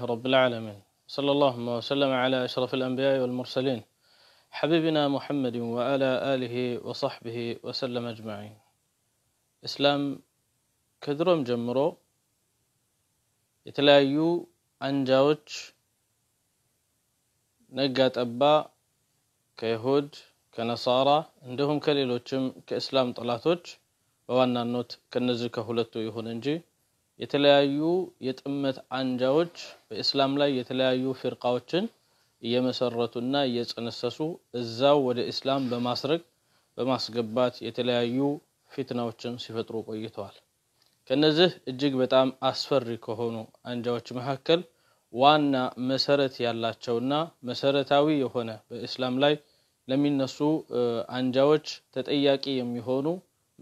رب العالمين صلى الله وسلم على أشرف الأنبياء والمرسلين حبيبنا محمد وعلى آله وصحبه وسلم أجمعين إسلام كدرم جمرو يتلايو أنجاوج نقات أبا كيهود كنصارى عندهم كليلوتشم كإسلام طلاثوتش ووانا نوت كنزكه كهولتو يهون انجي የተለያዩ የጥመት አንጃዎች በእስላም ላይ የተለያዩ ፍርቃዎችን እየመሰረቱና እየጸነሰሱ እዛው ወደ እስላም በማስረግ በማስገባት የተለያዩ ፊትናዎችን ሲፈጥሩ ቆይተዋል። ከነዚህ እጅግ በጣም አስፈሪ ከሆኑ አንጃዎች መካከል ዋና መሰረት ያላቸውና መሰረታዊ የሆነ በእስላም ላይ ለሚነሱ አንጃዎች ተጠያቂ የሚሆኑ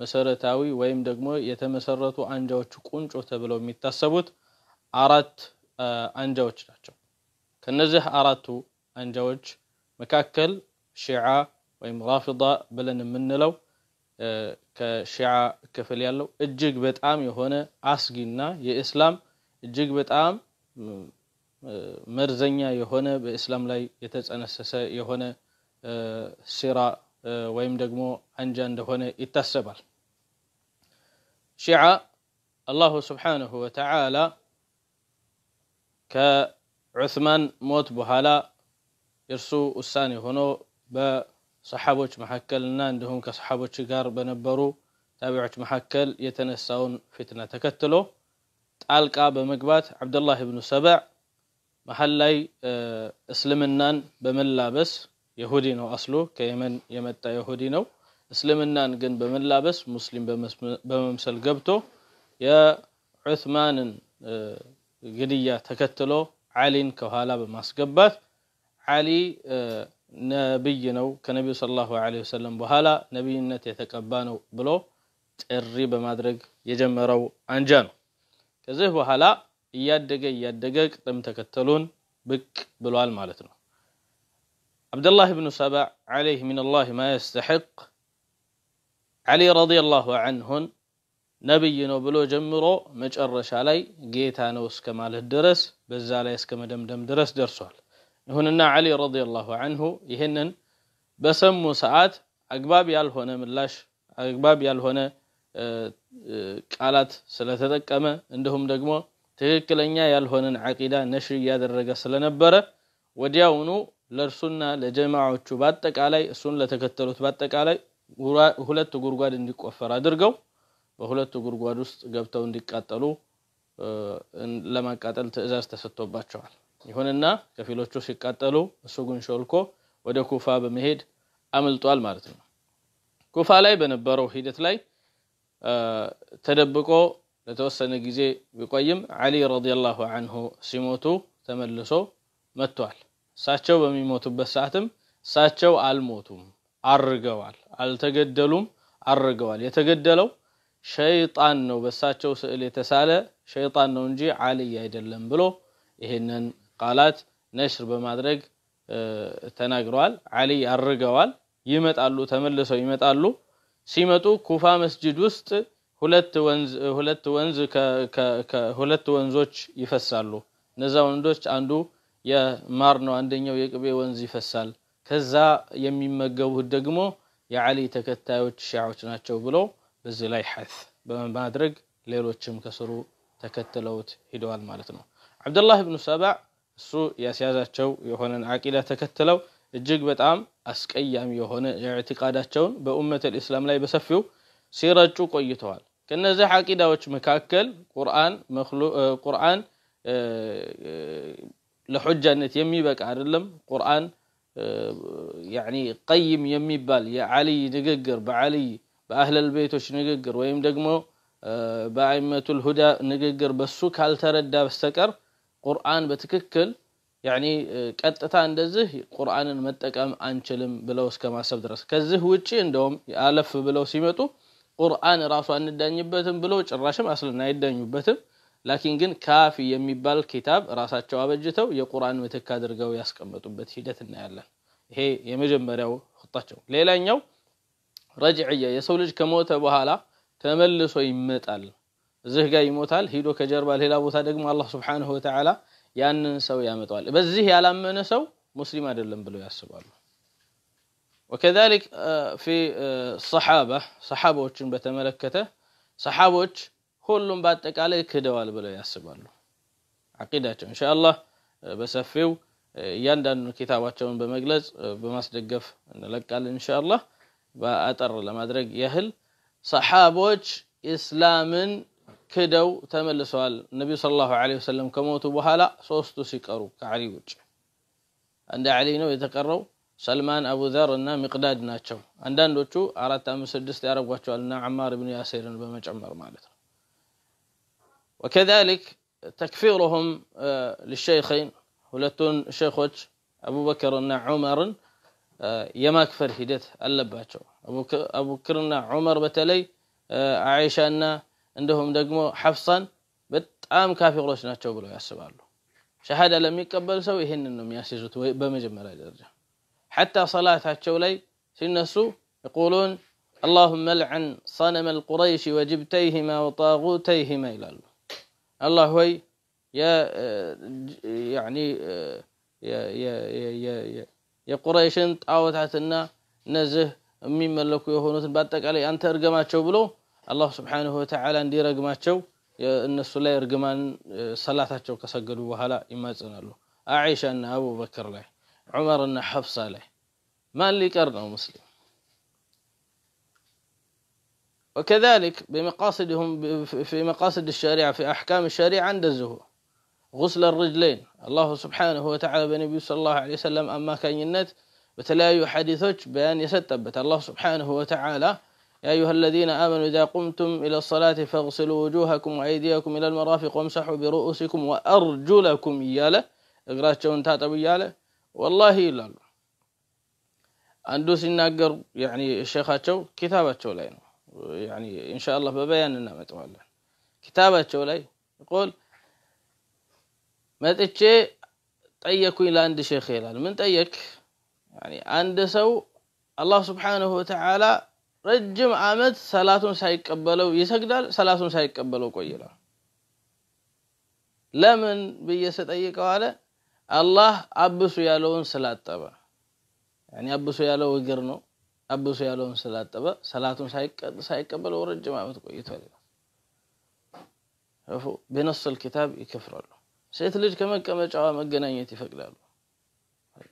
መሰረታዊ ወይም ደግሞ የተመሰረቱ አንጃዎች ቁንጮ ተብለው የሚታሰቡት አራት አንጃዎች ናቸው። ከነዚህ አራቱ አንጃዎች መካከል ሺዓ ወይም ራፊዳ ብለን የምንለው ከሺዓ ክፍል ያለው እጅግ በጣም የሆነ አስጊና የእስላም እጅግ በጣም መርዘኛ የሆነ በእስላም ላይ የተጸነሰሰ የሆነ ሲራ ወይም ደግሞ አንጃ እንደሆነ ይታሰባል። شعاء الله سبحانه وتعالى كعثمان موت بهالا يرسو الثاني هنا بصحابوش محكلنا ناندهم كصحابوش جار بنبرو تابعوش محكل يتنساون فتنة تكتلو تعالك أبا مقبات عبد الله بن سبع محلي آه، اسلمنان بملابس يهودي نو كيمن يمتى يهودينو እስልምናን ግን በመላበስ ሙስሊም በመምሰል ገብቶ የዑስማንን ግድያ ተከትሎ ዓሊን ከኋላ በማስገባት ዓሊ ነብይ ነው ከነቢዩ ሰለላሁ ዐለይሂ ወሰለም በኋላ ነቢይነት የተቀባ ነው ብሎ ጥሪ በማድረግ የጀመረው አንጃ ነው። ከዚህ በኋላ እያደገ እያደገ ቅደም ተከተሉን ብቅ ብሏል ማለት ነው። አብደላህ ብኑ ሰባዕ ዐለይህ ሚነላህ ማ የስተሕቅ علي رضي الله عنه نبي نوبلو جمرو مجر رشالي جيتا نوس كمال الدرس بزالي اسكما دمدم درس درسول هنا علي رضي الله عنه يهنن بسمو ساعات أقباب يالهون ملاش أقباب يالهون آه، آه، قالات سلتتك أما عندهم دقمو تهكل انيا يالهون عقيدة نشر ياد الرقص لنبرة ودياونو لرسونا لجماعو تشوباتك علي السون لتكتلو تباتك علي ሁለት ጉድጓድ እንዲቆፈር አድርገው በሁለቱ ጉድጓድ ውስጥ ገብተው እንዲቃጠሉ ለማቃጠል ትዕዛዝ ተሰጥቶባቸዋል። ይሁንና ከፊሎቹ ሲቃጠሉ እሱ ግን ሾልኮ ወደ ኩፋ በመሄድ አምልጧል ማለት ነው። ኩፋ ላይ በነበረው ሂደት ላይ ተደብቆ ለተወሰነ ጊዜ ቢቆይም ዓሊ ረዲየላሁ አንሁ ሲሞቱ ተመልሶ መጥቷል። እሳቸው በሚሞቱበት ሰዓትም እሳቸው አልሞቱም፣ አርገዋል። አልተገደሉም፣ አርገዋል። የተገደለው ሸይጣን ነው፣ በሳቸው ስዕል የተሳለ ሸይጣን ነው እንጂ አልይ አይደለም ብሎ ይህንን ቃላት ነሽር በማድረግ ተናግረዋል። አልይ አርገዋል። ይመጣሉ፣ ተመልሰው ይመጣሉ። ሲመጡ ኩፋ መስጂድ ውስጥ ሁለት ወንዝ ሁለት ወንዞች ይፈሳሉ። እነዛ ወንዞች አንዱ የማር ነው፣ አንደኛው የቅቤ ወንዝ ይፈሳል። ከዛ የሚመገቡት ደግሞ የዓሊ ተከታዮች ሺዓዎች ናቸው ብሎ በዚህ ላይ ሐስ በማድረግ ሌሎችም ከስሩ ተከትለውት ሂደዋል ማለት ነው። አብደላህ ብኑ ሰባዕ እሱ ያስያዛቸው የሆነን አቂዳ ተከትለው እጅግ በጣም አስቀያሚ የሆነ የዕትቃዳቸውን በኡመት ልእስላም ላይ በሰፊው ሲረጩ ቆይተዋል። ከነዚህ አቂዳዎች መካከል ቁርአን ቁርአን ለሑጃነት የሚበቃ አይደለም ቁርአን ያኒ ቀይም የሚባል የዓልይ ንግግር በዓልይ በአህለል ቤቶች ንግግር ወይም ደግሞ በአይመቱል ሁዳ ንግግር በሱ ካልተረዳ በስተቀር ቁርአን በትክክል ያኒ ቀጥታ እንደዚህ ቁርአንን መጠቀም አንችልም ብለው እስከ ማሰብ ድረስ ከዚህ ውጪ እንደውም አለፍ ብለው ሲመጡ ቁርአን ራሱ አንዳኝበትም ብለው ጭራሽም አስልን አይዳኙበትም ላኪን ግን ካፊ የሚባል ኪታብ ራሳቸው አበጅተው የቁርአን ምትክ አድርገው ያስቀመጡበት ሂደት እናያለን። ይሄ የመጀመሪያው ጣቸው። ሌላኛው ረጅዕያ የሰው ልጅ ከሞተ በኋላ ተመልሶ ይመጣል። እዚህ ጋር ይሞታል፣ ሂዶ ከጀርባ ሌላ ቦታ ደግሞ አላህ ሱብሓነሁ ወተዓላ ያንን ሰው ያመጣዋል። በዚህ ያላመነ ሰው ሙስሊም አይደለም ብለው ያስባሉ። ወከዛሊክ ፊ ሰሓባ ሰሓባዎችን በተመለከተ ሰሓቦች ሁሉም በአጠቃላይ ክደዋል ብለው ያስባሉ። አቂዳቸው ኢንሻአላህ በሰፊው እያንዳንዱ ኪታባቸውን በመግለጽ በማስደገፍ እንለቃለን ኢንሻአላህ። በአጠር ለማድረግ ያህል ሰሓቦች ኢስላምን ክደው ተመልሰዋል። ነቢዩ ሰለላሁ ዐለይሂ ወሰለም ከሞቱ በኋላ ሶስቱ ሲቀሩ ከዓሊ ውጭ እንደ ዓሊ ነው የተቀረው። ሰልማን፣ አቡ ዘር እና ሚቅዳድ ናቸው። አንዳንዶቹ አራት፣ አምስት፣ ስድስት ያደርጓቸዋል እና ዓማር ብን ያሲርን በመጨመር ማለት ነው። وكذلك تكفيرهم آه، للشيخين ولتون شيخوش أبو بكر أن عمر آه، يماك فرهدت اللباتشو أبو أبو كرنا عمر بتلي آه، عايشة أن عندهم دقم حفصا بتعام كافي غلوش ناتشو بلو ياسب شهادة لم يقبل سوي هن أنهم ياسجوا بمجمرة درجة حتى صلاة لي سنسو يقولون اللهم لعن صنم القريش وجبتيهما وطاغوتيهما إلى الله الله هو يا يعني يا يا يا يا يا قريشን ጣዖታትና እነዚህ የሚመለኩ የሆኑትን በአጠቃላይ አንተ እርገማቸው ብሎ አላህ ስብሓንሁ ወተዓላ እንዲረግማቸው እነሱ ላይ እርግማን ሰላታቸው ከሰገዱ በኋላ ይማጸናሉ። አኢሻ እና አቡበከር ላይ ዑመር እና ሐፍሳ ላይ ማን ሊቀር ነው ሙስሊም وكذلك بمقاصدهم في مقاصد الشريعة في أحكام الشريعة عند الزهور غسل الرجلين الله سبحانه وتعالى بنبي صلى الله عليه وسلم أما كان ينت بتلايو حديثوش بأن يستبت الله سبحانه وتعالى يا أيها الذين آمنوا إذا قمتم إلى الصلاة فاغسلوا وجوهكم وأيديكم إلى المرافق وامسحوا برؤوسكم وأرجلكم إياله እግራቸው ታጠቡ እያለ ወላሂ ይላሉ አንዱ ሲናገሩ سيناجر يعني ኪታባቸው ላይ لاينو ኢንሻአላህ በበያን እናመጠዋለን ኪታባቸው ላይ ቆል መጥቼ ጠየኩኝ ለአንድ ሼክ ይላል። ምን ጠየክ? አንድ ሰው አላህ ስብሓነሁ ወተዓላ ረጅም አመት ሰላቱን ሳይቀበለው ይሰግዳል፣ ሰላቱን ሳይቀበለው ቆይላል። ለምን ብዬ ስጠይቀው አለ አላህ አብሱ ያለውን ስላጠበ። አብሱ ያለው እግር ነው أبو አብሶ ያለውን ስላጠበ ሰላቱን ሳይቀበለው ረጅም ዓመት ቆይቷል ይላል ቢነሱል ኪታብ ይከፍራሉ ሴት ልጅ ከመቀመጫዋ መገናኘት ይፈቅዳሉ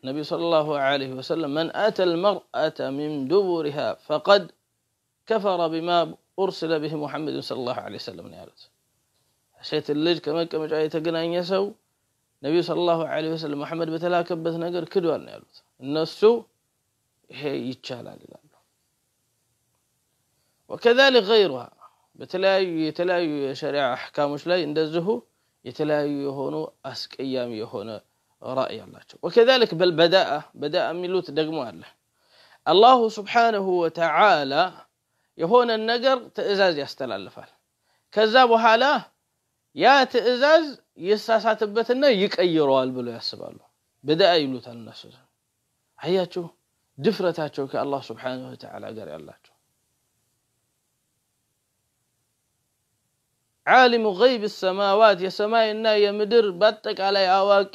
النبي صلى الله عليه وسلم من أتى المرأة من دبرها فقد كفر بما أرسل به محمد صلى الله عليه وسلم نيالت سيت اللج كما كما جاء يتقنان يسو النبي صلى الله عليه وسلم محمد بتلاكبت نقر كدوان نيالت النسو وكذلك غيرها بتلاي يتلاي شريعة أحكام وش لا يندزه يتلاي يهون أسك أيام يهون رأي الله وكذلك بالبداء بداء ملوت دقمو الله الله سبحانه وتعالى يهون النقر تأزاز يستل الفال كذاب وحالة يا تأزاز يساسات بتنا يكأيروا البلو يسبالو بداء يلوت الناس هيا شو ድፍረታቸው ከአላህ ስብሓንሁ ወተዓላ ጋር ያላቸው ዓሊሙ ገይብ ሰማዋት የሰማይና የምድር በአጠቃላይ አዋቂ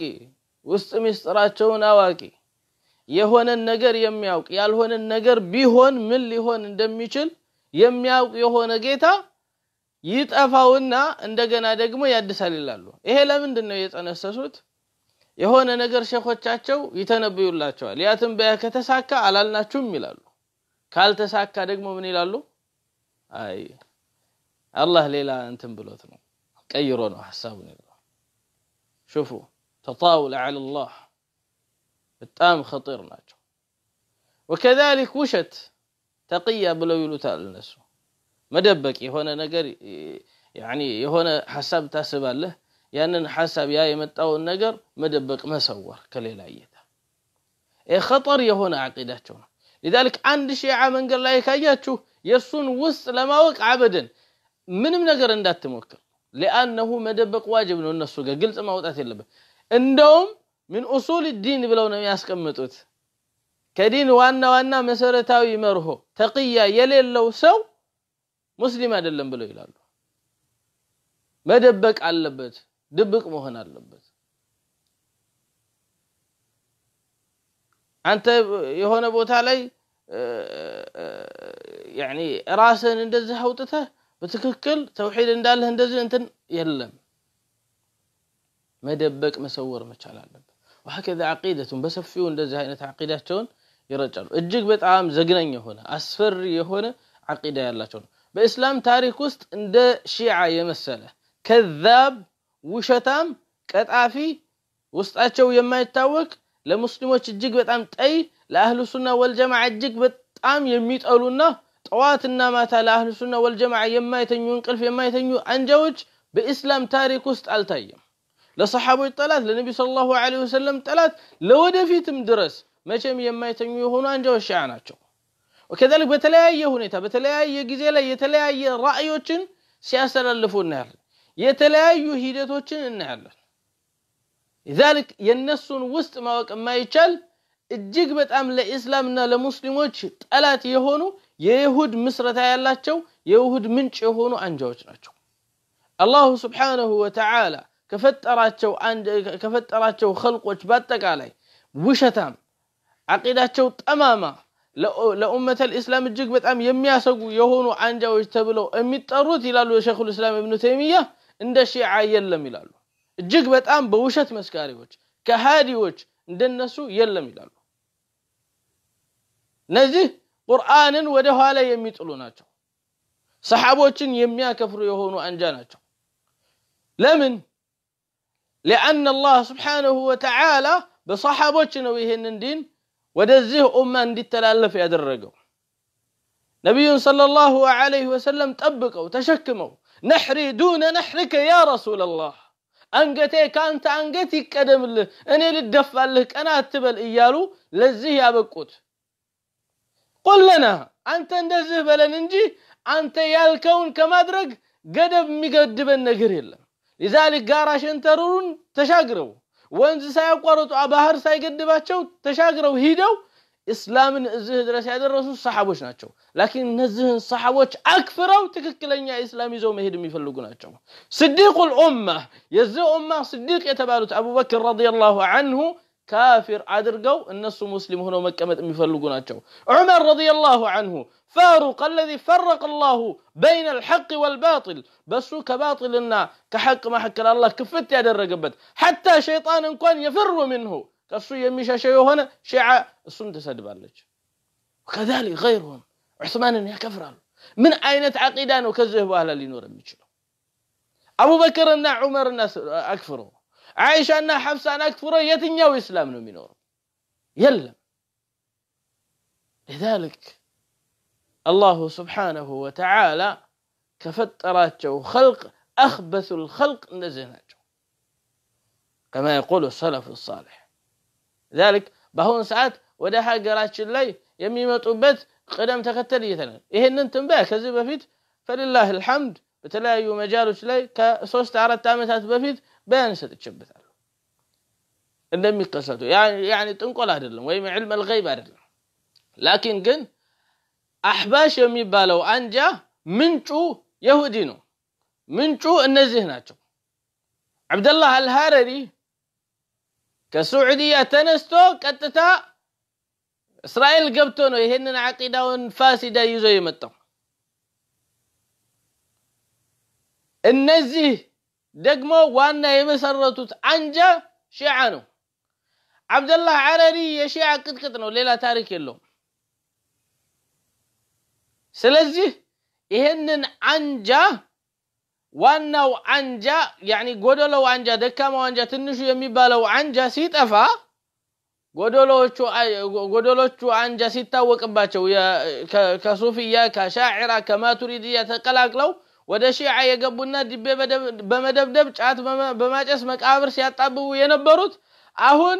ውስጥ ምስጢራቸውን አዋቂ የሆነን ነገር የሚያውቅ ያልሆነን ነገር ቢሆን ምን ሊሆን እንደሚችል የሚያውቅ የሆነ ጌታ ይጠፋውና እንደገና ደግሞ ያድሳል ይላሉ። ይሄ ለምንድን ነው የጠነሰሱት? የሆነ ነገር ሸኾቻቸው ይተነብዩላቸዋል ያ ትንበያ ከተሳካ አላልናችሁም ይላሉ ካልተሳካ ደግሞ ምን ይላሉ አይ አላህ ሌላ እንትን ብሎት ነው ቀይሮ ነው ሐሳቡን ይላሉ ሹፉ ተጣውል على الله በጣም خطير ናቸው وكذلك ውሸት ተቅያ ብለው ይሉታል እነሱ መደበቅ የሆነ ነገር يعني የሆነ ሐሳብ ታስባለህ ያንን ሐሳብ ያ የመጣውን ነገር መደበቅ መሰወር ከሌላ እይታ ይህ የሆነ አቂዳቸው ነው። ሊዛሊክ አንድ ሺዓ መንገድ ላይ ካያችሁ የእሱን ውስጥ ለማወቅ አበደን ምንም ነገር እንዳትሞክር። ሊአነሁ መደበቅ ዋጅብ ነው እነሱ ጋር ግልጽ ማውጣት የለበት። እንደውም ምን ኡሱል ዲን ብለው ነው የሚያስቀምጡት። ከዲን ዋና ዋና መሰረታዊ መርሆ ተቅያ የሌለው ሰው ሙስሊም አይደለም ብለው ይላሉ። መደበቅ አለበት። ድብቅ መሆን አለበት። አንተ የሆነ ቦታ ላይ ያኒ ራስህን እንደዚህ አውጥተህ በትክክል ተውሂድ እንዳለህ እንደዚህ እንትን የለም። መደበቅ መሰወር መቻል አለበት። ወሀከዛ አቂደቱን በሰፊው እንደዚህ አይነት አቂዳቸውን ይረጫሉ። እጅግ በጣም ዘግናኝ የሆነ አስፈሪ የሆነ አቂዳ ያላቸው ነው። በእስላም ታሪክ ውስጥ እንደ ሺዓ የመሰለ ከዛብ وشتام كتافي وستاتشو يما يتاوك لمسلموش الجيك بتام تأي لأهل السنة والجماعة الجيك بتام يميت أولونا طواتنا ما تال أهل السنة والجماعة يما يتنيو انقلف يما يتنيو أنجوج بإسلام تاريك وستالتايم لصحابه التلات لنبي صلى الله عليه وسلم التلات لو في تمدرس ما شم يما يتنيو هنا أنجوج شعناتشو وكذلك بتلاقي هنا بتلاقي جزيلة يتلاقي رأيوشن سياسة اللفون نهر يتلايو هيدتوشن النهل لذلك ينسون وسط ما وك ما يشل الجيك بتأم لإسلامنا لمسلموش تألات يهونو يهود مصر تعالاتشو يهود منش يهونو أنجوشناتشو الله سبحانه وتعالى كفت أراتشو خلق وشباتك علي وشتام عقيداتشو تماما لأمة الإسلام الجيك بتأم يمياسقو يهونو أنجوش تبلو أمي تأروت إلى شيخ الإسلام ابن تيمية እንደ ሺዓ የለም ይላሉ እጅግ በጣም በውሸት መስካሪዎች ከሃዲዎች እንደነሱ የለም ይላሉ እነዚህ ቁርአንን ወደ ኋላ የሚጥሉ ናቸው ሰሓቦችን የሚያከፍሩ የሆኑ አንጃ ናቸው ለምን لأن الله سبحانه وتعالى በሰሓቦች ነው ይሄንን ዲን ወደዚህ ኡማ እንዲተላለፍ ያደረገው ነቢዩን ሰለላሁ ዐለይሂ ወሰለም ጠብቀው ተሸክመው نحري دون نحرك يا رسول الله أنقتيك أنت أنقتي قدم له أنا اللي للدفع لك أنا أتبل إياله لزيه أبقوت قل لنا أنت اندزه بلا ننجي أنت يا الكون كمدرك قدم مقدب النقر لذلك قاراش انترون تشاقروا وانز سايقورطوا بحر سايقدباتشو تشاقروا هيدو إسلام إزه درس هذا الرسول صحابوش ناتشو لكن نزه صحابوش أكفروا تككلين يا إسلام يزو مهدم يفلقوا ناتشو صديق الأمة يزو أمة صديق يتبالوت أبو بكر رضي الله عنه كافر عدرقو الناس مسلم هنا مكة يفلقوا ناتشو عمر رضي الله عنه فاروق الذي فرق الله بين الحق والباطل بس كباطل إن كحق ما حكى الله كفت يا درقبت حتى شيطان كان يفر منه كسو يميشا شيء هنا شيعة السنة سدب عليك وكذلك غيرهم عثمان يا كفر من أين عقيدان وكذب أهل اللي نور أبو بكر أن عمر الناس أكفروا عائشة أن حفصة أن أكفروا يتنيا وإسلام منور يلم لذلك الله سبحانه وتعالى كفترات جو خلق أخبث الخلق نزهنات كما يقول السلف الصالح ذلك بهون ساعات وده حاجة راتش اللي يمي مطبت قدم تكتل يتنا إهن انتم باك هزي بفيت فلله الحمد بتلاقي مجال شلي كصوص تعرض تامتات بفيت بان ستتشب ثالو اللي قصته يعني يعني تنقل هذا ويمي علم الغيب هذا لكن قن أحباش يمي بالو أنجا منشو يهودينو منشو النزيه ناتشو عبد الله الهارري كسعودية تنستو كتتا إسرائيل قبتون ويهنن عقيدة فاسدة يزو يمتو النزي دقمو وانا يمسرطوت أنجا شيعانو عبد الله عرري يا شيعة كتكتنو ليلة تارك اللوم سلزي يهنن أنجا وانو انجا يعني غدولو انجا دكا ما انجا تنشو يمي بالو انجا سيت افا غدولو انجا سيت تاوك اباتشو كصوفية كشاعرة كما تريدية تقلاك لو ودشيعة يقبونا دي بمدب دب جات بماج اسمك عابر سيات طابو ينبروت اهون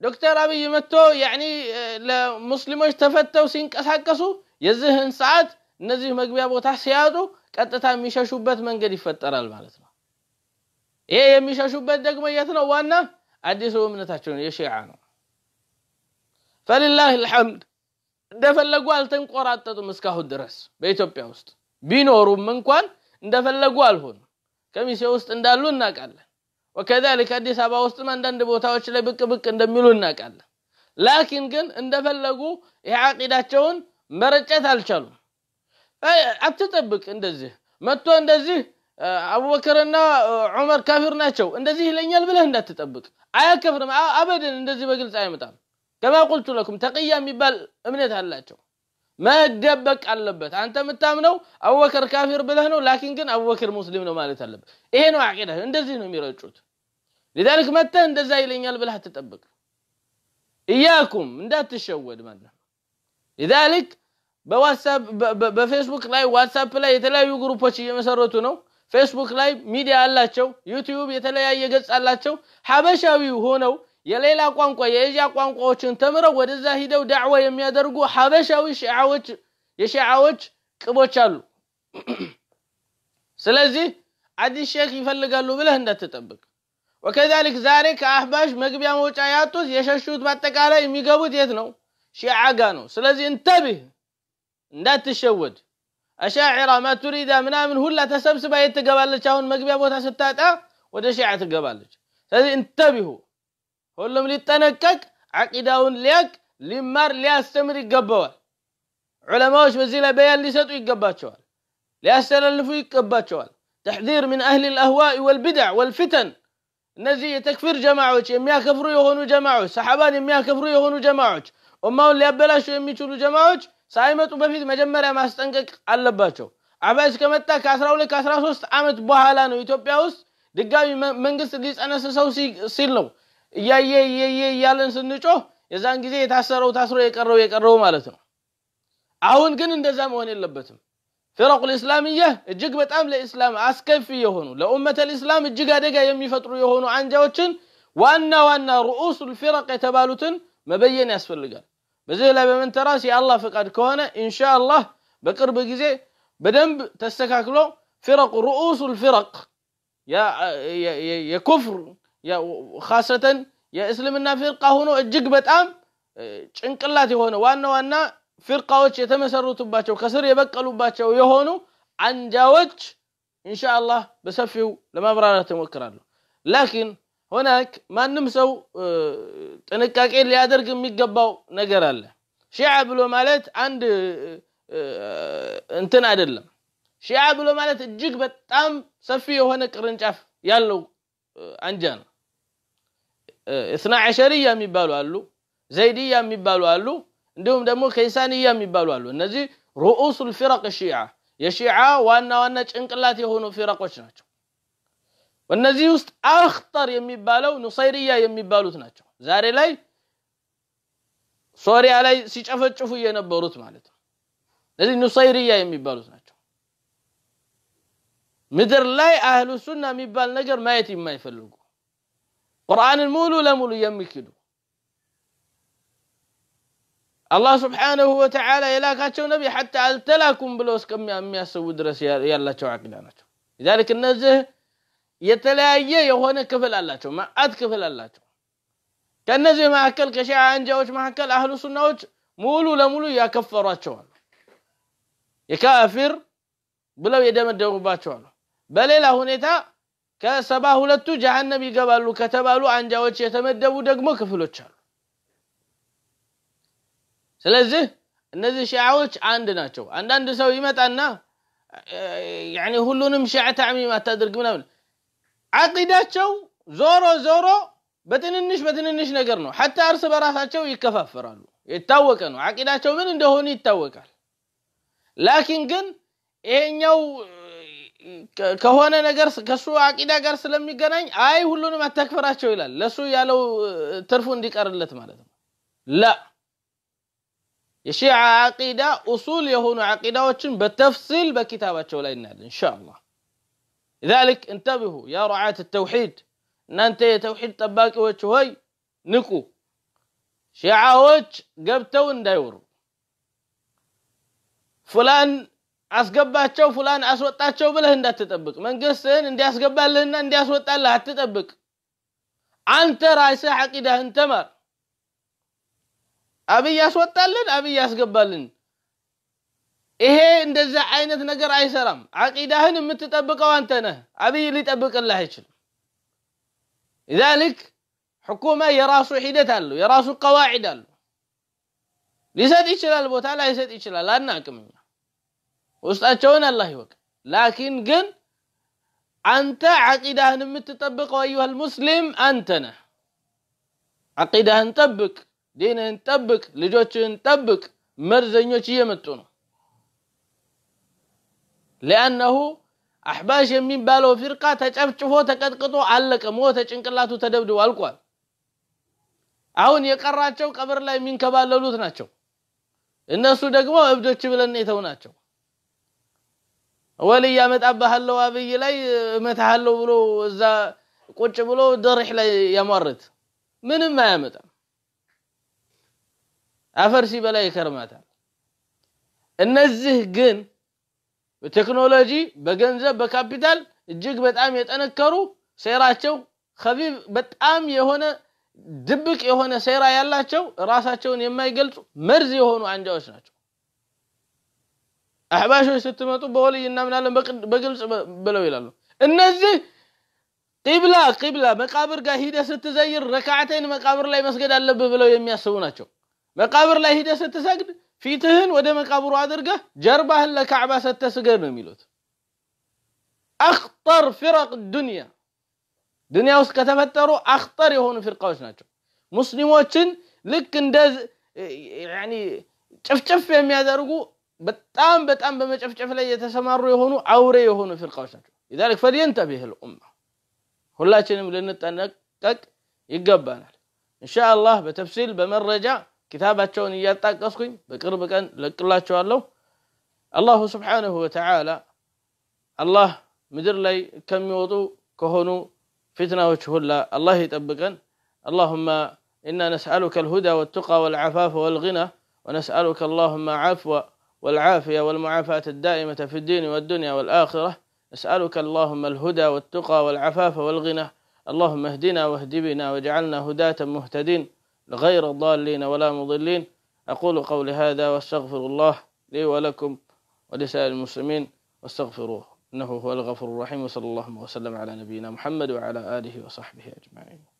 دكتور ابي يمتو يعني لمسلموش تفتو سينك اسحكسو يزهن ساعت نزيه مقبيا بوتح سيادو ቀጥታ የሚሸሹበት መንገድ ይፈጠራል ማለት ነው። ይሄ የሚሸሹበት ደግሞ የት ነው? ዋና አዲሱ እምነታቸው የሺዓ ነው። ፈሊላህ አልሐምድ እንደፈለጉ አልተንቆራጠጡም እስካሁን ድረስ በኢትዮጵያ ውስጥ ቢኖሩም እንኳን እንደፈለጉ አልሆኑ። ከሚሴ ውስጥ እንዳሉ እናውቃለን። ወከዛሊክ አዲስ አበባ ውስጥም አንዳንድ ቦታዎች ላይ ብቅ ብቅ እንደሚሉ እናውቃለን። ላኪን ግን እንደፈለጉ የዓቂዳቸውን መረጨት አልቻሉም። አትጠብቅ። እንደዚህ መጥቶ እንደዚህ አቡበከርና ዑመር ካፊር ናቸው እንደዚህ ይለኛል ብለህ እንዳትጠብቅ። አያከፍርም። አበደን እንደዚህ በግልጽ አይመጣም። ከማ ቁልቱ ለኩም ተቅያ የሚባል እምነት አላቸው። መደበቅ አለበት። አንተ የምታምነው አቡበከር ካፊር ብለህ ነው፣ ላኪን ግን አቡበከር ሙስሊም ነው ማለት አለበት። ይሄ ነው አቂዳ። እንደዚህ ነው የሚረጩት። لذلك መተህ እንደዛ ይለኛል ብለህ አትጠብቅ። እያኩም እንዳትሸወድ ማለት ነው። لذلك በዋትሳፕ በፌስቡክ ላይ ዋትሳፕ ላይ የተለያዩ ግሩፖች እየመሰረቱ ነው። ፌስቡክ ላይ ሚዲያ አላቸው። ዩቲዩብ የተለያየ ገጽ አላቸው። ሀበሻዊ ሆነው የሌላ ቋንቋ የእዚያ ቋንቋዎችን ተምረው ወደዛ ሂደው ዳዕዋ የሚያደርጉ ሀበሻዊ ሺዓዎች የሺዓዎች ቅቦች አሉ። ስለዚህ አዲስ ሼክ ይፈልጋሉ ብለህ እንዳትጠብቅ። ወከዛሊክ ዛሬ ከአህባሽ መግቢያ መውጫ ያጡት የሸሹት በአጠቃላይ የሚገቡት የት ነው? ሺዓ ጋ ነው። ስለዚህ እንተብህ لا تشود أشاعرة ما تريد من آمن هلا تسبسب أي تقبالك هون مقبيا بوتا ستاتا وده شيعة تقبالك لذي انتبهوا هلهم لي تنكك عقيداون ليك لمر لي استمر يقبوه علماء وزيلة بيان لي ستو يقباتشوال لي استلنفو يقباتشوال تحذير من أهل الأهواء والبدع والفتن نزي تكفير جماعوش يميا كفر يهونو جماعوش صحابان يميا كفر يهونو جماعوش أمه اللي أبلاشو يميتولو جماعوش ሳይመጡ በፊት መጀመሪያ ማስጠንቀቅ አለባቸው። አባይስ ከመጣ ከ12 ከ13 ዓመት በኋላ ነው ኢትዮጵያ ውስጥ ድጋሚ መንግስት ሊጸነስሰው ሲል ነው እያየ እየየ እያለን ስንጮህ የዛን ጊዜ የታሰረው ታስሮ የቀረው የቀረው ማለት ነው። አሁን ግን እንደዛ መሆን የለበትም። ፊረቁል ኢስላምያ እጅግ በጣም ለእስላም አስከፊ የሆኑ ለኡመተ ልእስላም እጅግ አደጋ የሚፈጥሩ የሆኑ አንጃዎችን ዋና ዋና ሩኡሱል ፊረቅ የተባሉትን መበየን ያስፈልጋል። بزهلا بمن تراسي الله فقد كونه إن شاء الله بقرب جزي بدم تستكاكلو فرق رؤوس الفرق يا يا يا, كفر يا خاصة يا اسلم ان فرقة هنا الجقبة ام انقلاتي هنا وانا وانا فرقة وش يتمسروا تباتشو كسر يبقلوا باتشو يهونوا عن جاوتش ان شاء الله بسفيو لما برانا تمكرانو لكن ሆናክ ማንም ሰው ጥንቃቄ ሊያደርግ የሚገባው ነገር አለ። ሺዓ ብሎ ማለት አንድ እንትን አይደለም። ሺዓ ብሎ ማለት እጅግ በጣም ሰፊ የሆነ ቅርንጫፍ ያለው አንጃ ነው። እስና አሸርያ የሚባሉ አሉ፣ ዘይድያ የሚባሉ አሉ፣ እንዲሁም ደግሞ ከይሳንያ የሚባሉ አሉ። እነዚህ ሩኡሱል ፊረቅ ሺዓ የሺዓ ዋና ዋና ጭንቅላት የሆኑ ፊረቆች ናቸው። والنزي وست أخطر يمي بالو نصيرية يمي بالو تناچو زاري لي سوري علي سيج أفت شوفو ينبروت مالتو نزي نصيرية يمي بالو تناچو مدر لي أهل السنة مي بالنجر ما يتم ما يفلقو قرآن المولو لمولو يمي كدو الله سبحانه وتعالى إلا كاتشو نبي حتى ألتلاكم بلوس كم يأمي أسود رسي يالا شو عقلانا لذلك النزه የተለያየ የሆነ ክፍል አላቸው መዓት ክፍል አላቸው ከነዚህ መካከል ከሺዓ አንጃዎች መካከል አህሉ ሱናዎች ሙሉ ለሙሉ ያከፈሯቸዋል የካፊር ብለው የደመደሙባቸዋል በሌላ ሁኔታ ከሰባ ሁለቱ ጀሃነም ይገባሉ ከተባሉ አንጃዎች የተመደቡ ደግሞ ክፍሎች አሉ ስለዚህ እነዚህ ሺዓዎች አንድ ናቸው አንዳንድ ሰው ይመጣና ያኔ ሁሉንም ሺዓ ታዕሚም አታድርግ ምናምን አቂዳቸው ዞሮ ዞሮ በትንንሽ በትንንሽ ነገር ነው። ሐታ እርስ በራሳቸው ይከፋፈራሉ። የታወቀ ነው። አቂዳቸው ምን እንደሆኑ ይታወቃል። ላኪን ግን ይሄኛው ከሆነ ነገር ከሱ አቂዳ ጋር ስለሚገናኝ አይ ሁሉንም አታክፈራቸው ይላል። ለሱ ያለው ትርፉ እንዲቀርለት ማለት ነው። ላ የሺዓ አቂዳ ኡሱል የሆኑ አቂዳዎችን በተፍሲል በኪታባቸው ላይ እናያለን ኢንሻአላህ። لذلك انتبهوا يا رعاة التوحيد ان انت توحيد ጠባቂ ሆይ ንቁ ሺዓዎች ገብተው እንዳይወሩ ፉላን አስገባቸው ፉላን አስወጣቸው ብለህ እንዳትጠብቅ መንግስትህን እንዲያስገባልህና እንዲያስወጣልህ አትጠብቅ አንተ ራስህ አቂዳህን ተማር አብይ ያስወጣልን አብይ ያስገባልን ይሄ እንደዛ አይነት ነገር አይሰራም። ዓቂዳህን የምትጠብቀው አንተ ነህ። አብይ ሊጠብቅልህ አይችልም። لذلك ሕኩማ የራሱ ሂደት አለው፣ የራሱ ቀዋዒድ አለው። ሊሰጥ ይችላል፣ ቦታ ላይሰጥ ይችላል። አናቅም እኛ ውስጣቸውን አላህ ይወቅ። ላኪን ግን አንተ ዓቂዳህን የምትጠብቀው አዩሃል ሙስሊም አንተ ነህ። ዓቂዳህን ጠብቅ፣ ዲንህን ጠብቅ፣ ልጆችህን ጠብቅ። መርዘኞች እየመጡ ነው። ሊአነሁ አሕባሽ የሚባለው ፊርቃ ተጨፍጭፎ ተቀጥቅጦ አለቀ፣ ሞተ፣ ጭንቅላቱ ተደብድቦ አልቋል። አሁን የቀራቸው ቀብር ላይ የሚንከባለሉት ናቸው። እነሱ ደግሞ እብዶች ብለን የተው ናቸው። ወል ያመጣብሃለሁ አብይ ላይ እመታሃለሁ ብሎ እዛ ቁጭ ብሎ ደርሕ ላይ ያሟርት ምንም አያመጣም። አፈር ሲበላ ይከርማታል። እነዚህ ግን በቴክኖሎጂ በገንዘብ በካፒታል እጅግ በጣም የጠነከሩ ሴራቸው ከቢብ በጣም የሆነ ድብቅ የሆነ ሴራ ያላቸው ራሳቸውን የማይገልጹ መርዝ የሆኑ አንጃዎች ናቸው። አህባሾች ስትመጡ በወልይ እናምናለን በግልጽ ብለው ይላሉ። እነዚህ ቂብላ ቂብላ መቃብር ጋር ሂደ ስትዘይር ረካዓተይን መቃብር ላይ መስገድ አለብህ ብለው የሚያስቡ ናቸው። መቃብር ላይ ሂደ ስትሰግድ فيتهن وده مقابرو أدرقه جربه هلا كعبة ستة سجن ميلوت أخطر فرق الدنيا دنيا وسكتفتروا أخطر يهون فرقة وش مسلموتشن لك اندز يعني شف شف يا مي بتام بتام بما شف شف لي تسمار يهونو عوري يهون في القوش لذلك فلينتبه الأمة هلا شنو لنتنقق يقبلنا إن شاء الله بتفصيل بمرجع كتاباتهم يتاقصكم بقرب كان لك الله سبحانه وتعالى الله مدر لي كم يوطو كهونو فتنة وشهلا الله يتبقا اللهم إنا نسألك الهدى والتقى والعفاف والغنى ونسألك اللهم عفو والعافية والمعافاة الدائمة في الدين والدنيا والآخرة نسألك اللهم الهدى والتقى والعفاف والغنى اللهم اهدنا واهد بنا واجعلنا هداة مهتدين غير ضالين ولا مضلين أقول قولي هذا وأستغفر الله لي ولكم ولسائر المسلمين واستغفروه إنه هو الغفور الرحيم وصلى الله وسلم على نبينا محمد وعلى آله وصحبه أجمعين